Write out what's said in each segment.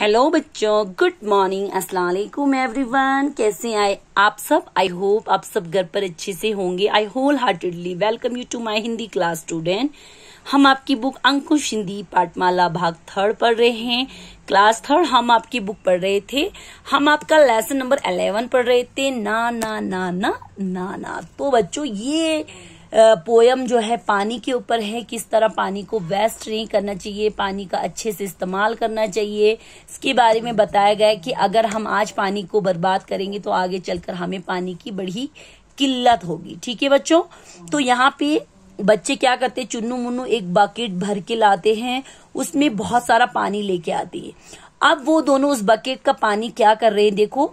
hello बच्चों good morning अस्सलाम वालेकुम एवरीवन कैसे आए आप सब आई होप आप सब घर पर अच्छे से होंगे I wholeheartedly welcome you to my Hindi class student हम आपकी बुक अंकुश हिंदी पाठमाला भाग थर्ड पढ़ रहे हैं क्लास थर्ड हम आपकी बुक पढ़ रहे थे हम आपका लेसन नंबर अलेवन पढ़ रहे थे ना ना ना ना ना ना तो बच्चों ये पोयम जो है पानी के ऊपर है किस तरह पानी को वेस्ट नहीं करना चाहिए पानी का अच्छे से इस्तेमाल करना चाहिए इसके बारे में बताया गया कि अगर हम आज पानी को बर्बाद करेंगे तो आगे चलकर हमें पानी की बड़ी किल्लत होगी ठीक है बच्चों तो यहाँ पे बच्चे क्या करते हैं चुन्नू मुन्नू एक बकेट भर के लाते हैं उसमें बहुत सारा पानी लेके आती है अब वो दोनों उस बकेट का पानी क्या कर रहे हैं देखो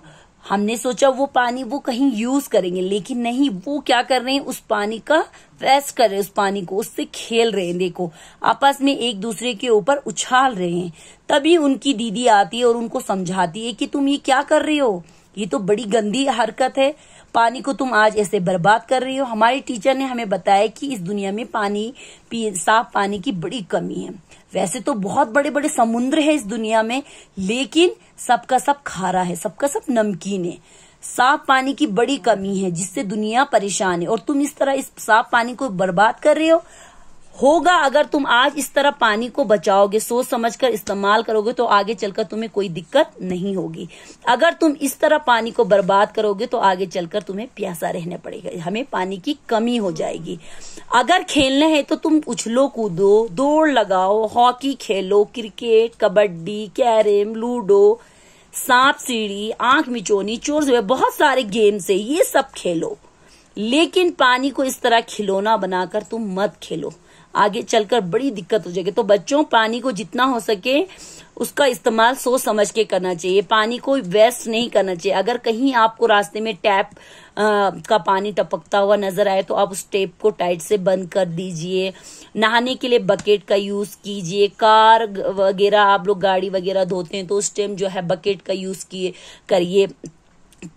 हमने सोचा वो पानी वो कहीं यूज करेंगे लेकिन नहीं वो क्या कर रहे हैं उस पानी का वेस्ट कर रहे हैं उस पानी को उससे खेल रहे हैं देखो आपस में एक दूसरे के ऊपर उछाल रहे हैं तभी उनकी दीदी आती है और उनको समझाती है कि तुम ये क्या कर रहे हो ये तो बड़ी गंदी हरकत है पानी को तुम आज ऐसे बर्बाद कर रही हो हमारी टीचर ने हमें बताया कि इस दुनिया में पानी पी, साफ पानी की बड़ी कमी है वैसे तो बहुत बड़े बड़े समुद्र है इस दुनिया में लेकिन सबका सब खारा है सबका सब नमकीन है साफ पानी की बड़ी कमी है जिससे दुनिया परेशान है और तुम इस तरह इस साफ पानी को बर्बाद कर रहे हो होगा अगर तुम आज इस तरह पानी को बचाओगे सोच समझ कर इस्तेमाल करोगे तो आगे चलकर तुम्हें कोई दिक्कत नहीं होगी अगर तुम इस तरह पानी को बर्बाद करोगे तो आगे चलकर तुम्हें प्यासा रहना पड़ेगा हमें पानी की कमी हो जाएगी अगर खेलना है तो तुम उछलो कूदो दौड़ लगाओ हॉकी खेलो क्रिकेट कबड्डी कैरम लूडो सांप सीढ़ी आंख मिचोनी चोर बहुत सारे गेम्स है ये सब खेलो लेकिन पानी को इस तरह खिलौना बनाकर तुम मत खेलो आगे चलकर बड़ी दिक्कत हो जाएगी तो बच्चों पानी को जितना हो सके उसका इस्तेमाल सोच समझ के करना चाहिए पानी को वेस्ट नहीं करना चाहिए अगर कहीं आपको रास्ते में टैप आ, का पानी टपकता हुआ नजर आए तो आप उस टैप को टाइट से बंद कर दीजिए नहाने के लिए बकेट का यूज कीजिए कार वगैरह आप लोग गाड़ी वगैरह धोते हैं तो उस टाइम जो है बकेट का यूज किए करिए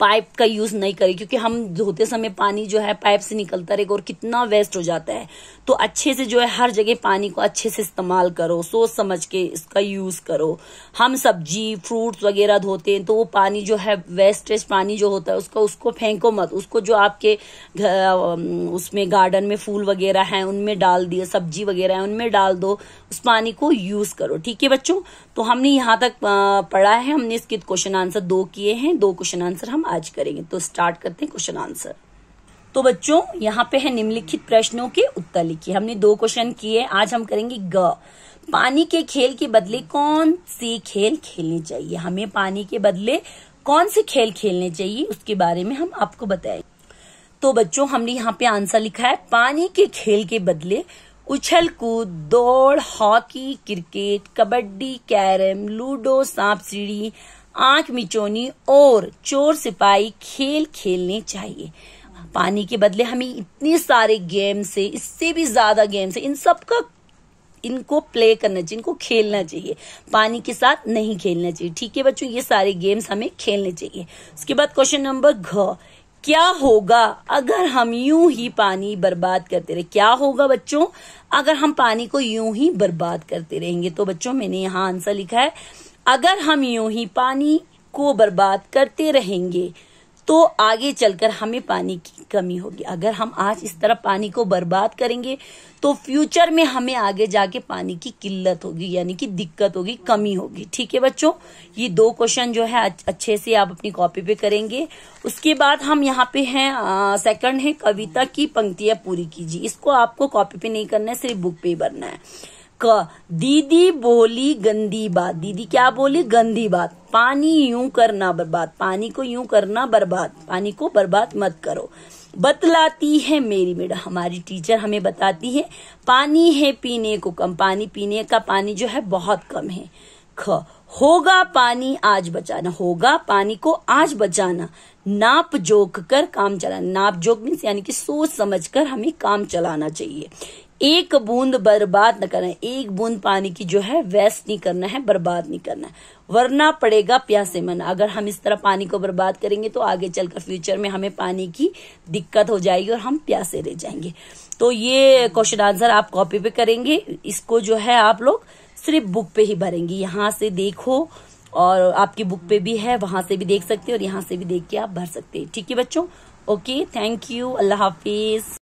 पाइप का यूज नहीं करें क्योंकि हम धोते समय पानी जो है पाइप से निकलता रहेगा और कितना वेस्ट हो जाता है तो अच्छे से जो है हर जगह पानी को अच्छे से इस्तेमाल करो सोच समझ के इसका यूज करो हम सब्जी फ्रूट्स वगैरह धोते हैं तो वो पानी जो है वेस्टेज पानी जो होता है उसका उसको फेंको मत उसको जो आपके उसमें गार्डन में फूल वगैरह है उनमें डाल दिए सब्जी वगैरह है उनमें डाल दो उस पानी को यूज करो ठीक है बच्चों तो हमने यहाँ तक पढ़ा है हमने इसके क्वेश्चन आंसर दो किए हैं दो क्वेश्चन आंसर हम आज करेंगे तो स्टार्ट करते हैं क्वेश्चन आंसर तो बच्चों यहाँ पे है निम्नलिखित प्रश्नों के उत्तर लिखिए हमने दो क्वेश्चन किए आज हम करेंगे ग पानी के खेल के बदले कौन से खेल खेलने चाहिए हमें पानी के बदले कौन से खेल खेलने चाहिए उसके बारे में हम आपको बताएंगे तो बच्चों हमने यहाँ पे आंसर लिखा है पानी के खेल के बदले उछल कूद दौड़ hockey cricket kabaddi carrom ludo सांप सीढ़ी आंख मिचोनी और चोर सिपाही खेल खेलने चाहिए पानी के बदले हमें इतने सारे गेम से इससे भी ज्यादा गेम से इन सब का इनको प्ले करना चाहिए इनको खेलना चाहिए पानी के साथ नहीं खेलना चाहिए ठीक है बच्चों ये सारे गेम्स हमें खेलने चाहिए उसके बाद क्वेश्चन नंबर घ क्या होगा अगर हम यूं ही पानी बर्बाद करते रहे क्या होगा बच्चों अगर हम पानी को यूं ही बर्बाद करते रहेंगे तो बच्चों मैंने यहाँ आंसर लिखा है अगर हम यूं ही पानी को बर्बाद करते रहेंगे तो आगे चलकर हमें पानी की कमी होगी अगर हम आज इस तरह पानी को बर्बाद करेंगे तो फ्यूचर में हमें आगे जाके पानी की किल्लत होगी यानी कि दिक्कत होगी कमी होगी ठीक है बच्चों ये दो क्वेश्चन जो है अच्छे से आप अपनी कॉपी पे करेंगे उसके बाद हम यहाँ पे हैं सेकंड है कविता की पंक्तियां पूरी कीजिए इसको आपको कॉपी पे नहीं करना है सिर्फ बुक पे ही भरना है क दीदी बोली गंदी बात दीदी क्या बोली गंदी बात पानी यूं करना बर्बाद पानी को यूं करना बर्बाद पानी को बर्बाद मत करो बतलाती है मेरी मैडम हमारी टीचर हमें बताती है पानी है पीने को कम पानी पीने का पानी जो है बहुत कम है ख होगा पानी आज बचाना होगा पानी को आज बचाना नाप जोक कर काम चलाना नाप जोक मीन्स यानी कि सोच समझ कर हमें काम चलाना चाहिए एक बूंद बर्बाद न करें एक बूंद पानी की जो है वेस्ट नहीं करना है बर्बाद नहीं करना है वरना पड़ेगा प्यासे मन अगर हम इस तरह पानी को बर्बाद करेंगे तो आगे चलकर फ्यूचर में हमें पानी की दिक्कत हो जाएगी और हम प्यासे रह जाएंगे तो ये क्वेश्चन आंसर आप कॉपी पे करेंगे इसको जो है आप लोग सिर्फ बुक पे ही भरेंगे यहाँ से देखो और आपकी बुक पे भी है वहां से भी देख सकते हैं और यहाँ से भी देख के आप भर सकते हैं ठीक है बच्चों ओके थैंक यू अल्लाह हाफिज